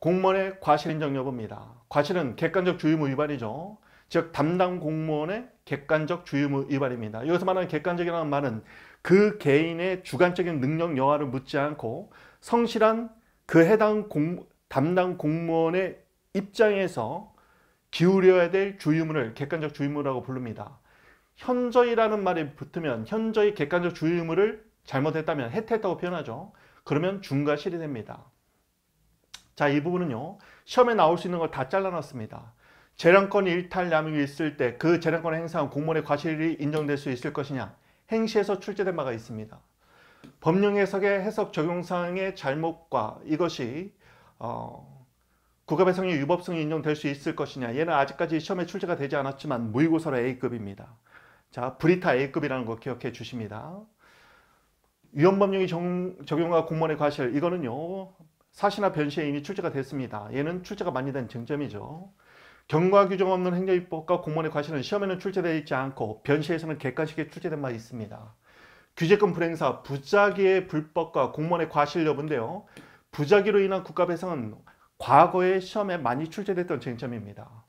공무원의 과실 인정 여부입니다. 과실은 객관적 주의무 위반이죠. 즉 담당 공무원의 객관적 주의무 위반입니다. 여기서 말하는 객관적이라는 말은 그 개인의 주관적인 능력 여하를 묻지 않고 성실한 그 해당 공, 담당 공무원의 입장에서 기울여야 될 주의무를 객관적 주의무라고 부릅니다. 현저히라는 말이 붙으면 현저히 객관적 주의무를 잘못했다면 해태했다고 표현하죠. 그러면 중과실이 됩니다. 자, 이 부분은요. 시험에 나올 수 있는 걸 다 잘라놨습니다. 재량권 일탈 남용이 있을 때 그 재량권 행사한 공무원의 과실이 인정될 수 있을 것이냐. 행시에서 출제된 바가 있습니다. 법령 해석의 해석 적용상의 잘못과 이것이 어, 국가배상의 유법성이 인정될 수 있을 것이냐 얘는 아직까지 시험에 출제가 되지 않았지만 무의고사로 A급입니다. 자 브리타 A급이라는 거 기억해 주십니다. 위헌법령이 적용과 공무원의 과실 이거는요 사시나 변시의 이미 출제가 됐습니다. 얘는 출제가 많이 된 쟁점이죠. 경과 규정 없는 행정입법과 공무원의 과실은 시험에는 출제되어 있지 않고 변시에서는 객관식에 출제된 바 있습니다. 규제권 불행사 부작위의 불법과 공무원의 과실 여부인데요. 부작위로 인한 국가 배상은 과거의 시험에 많이 출제됐던 쟁점입니다.